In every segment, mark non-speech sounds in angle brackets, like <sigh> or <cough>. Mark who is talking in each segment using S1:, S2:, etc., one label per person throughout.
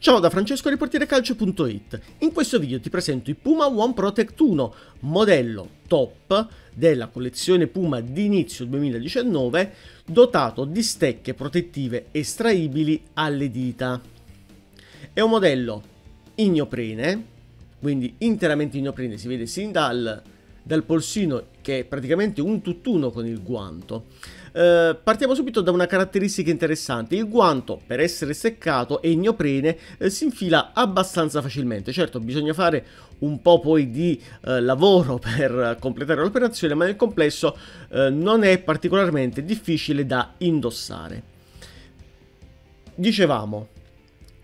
S1: Ciao da Francesco riportierecalcio.it In questo video ti presento i Puma One Protect 1, modello top della collezione Puma di inizio 2019, dotato di stecche protettive estraibili alle dita. È un modello ignoprene, quindi interamente ignoprene, si vede sin dal dal polsino che è praticamente un tutt'uno con il guanto. Eh, partiamo subito da una caratteristica interessante, il guanto per essere seccato e ignoprene eh, si infila abbastanza facilmente, certo bisogna fare un po' poi di eh, lavoro <laughs> per completare l'operazione ma nel complesso eh, non è particolarmente difficile da indossare. Dicevamo,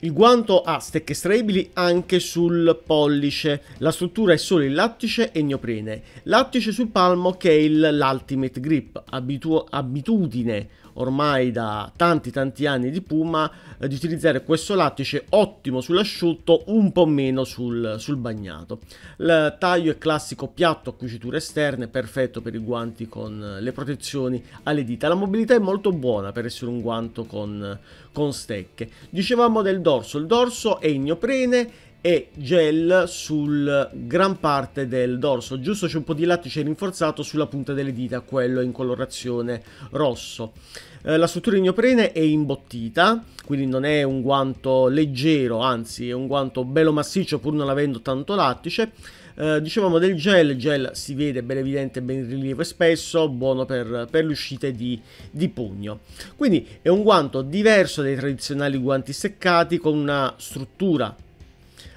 S1: il guanto ha stecche estraibili anche sul pollice, la struttura è solo il lattice e il neoprene. Lattice sul palmo che è l'Ultimate Grip, abitu abitudine ormai da tanti tanti anni di Puma eh, di utilizzare questo lattice ottimo sull'asciutto, un po' meno sul, sul bagnato. Il taglio è classico piatto a cuciture esterne, perfetto per i guanti con eh, le protezioni alle dita. La mobilità è molto buona per essere un guanto con, con stecche. Dicevamo del doppio dorso. Il dorso è in ignoprene e gel sul gran parte del dorso. Giusto c'è un po' di lattice rinforzato sulla punta delle dita, quello in colorazione rosso. Eh, la struttura ignoprene è imbottita, quindi non è un guanto leggero, anzi è un guanto bello massiccio pur non avendo tanto lattice eh, dicevamo del gel, gel si vede ben evidente, ben in rilievo e spesso, buono per, per le uscite di, di pugno. Quindi è un guanto diverso dai tradizionali guanti seccati con una struttura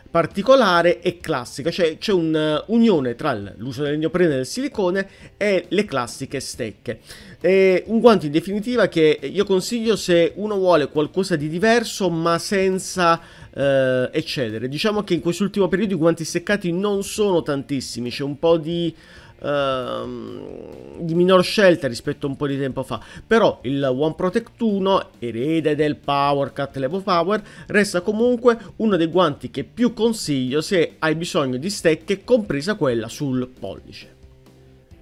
S1: particolare e classica, cioè c'è un'unione eh, tra l'uso del neoprene e del silicone e le classiche stecche. È un guanto in definitiva che io consiglio se uno vuole qualcosa di diverso ma senza eh, eccedere. Diciamo che in quest'ultimo periodo i guanti steccati non sono tantissimi, c'è un po' di... Ehm, di minor scelta rispetto a un po' di tempo fa. Però il One Protect 1, erede del Power Cut Levo Power, resta comunque uno dei guanti che più consiglio se hai bisogno di stecche, compresa quella sul pollice.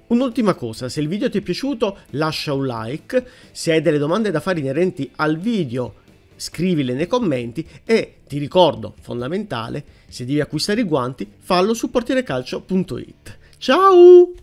S1: Un'ultima cosa, se il video ti è piaciuto lascia un like, se hai delle domande da fare inerenti al video scrivile nei commenti e ti ricordo, fondamentale, se devi acquistare i guanti fallo su portierecalcio.it. Tchau!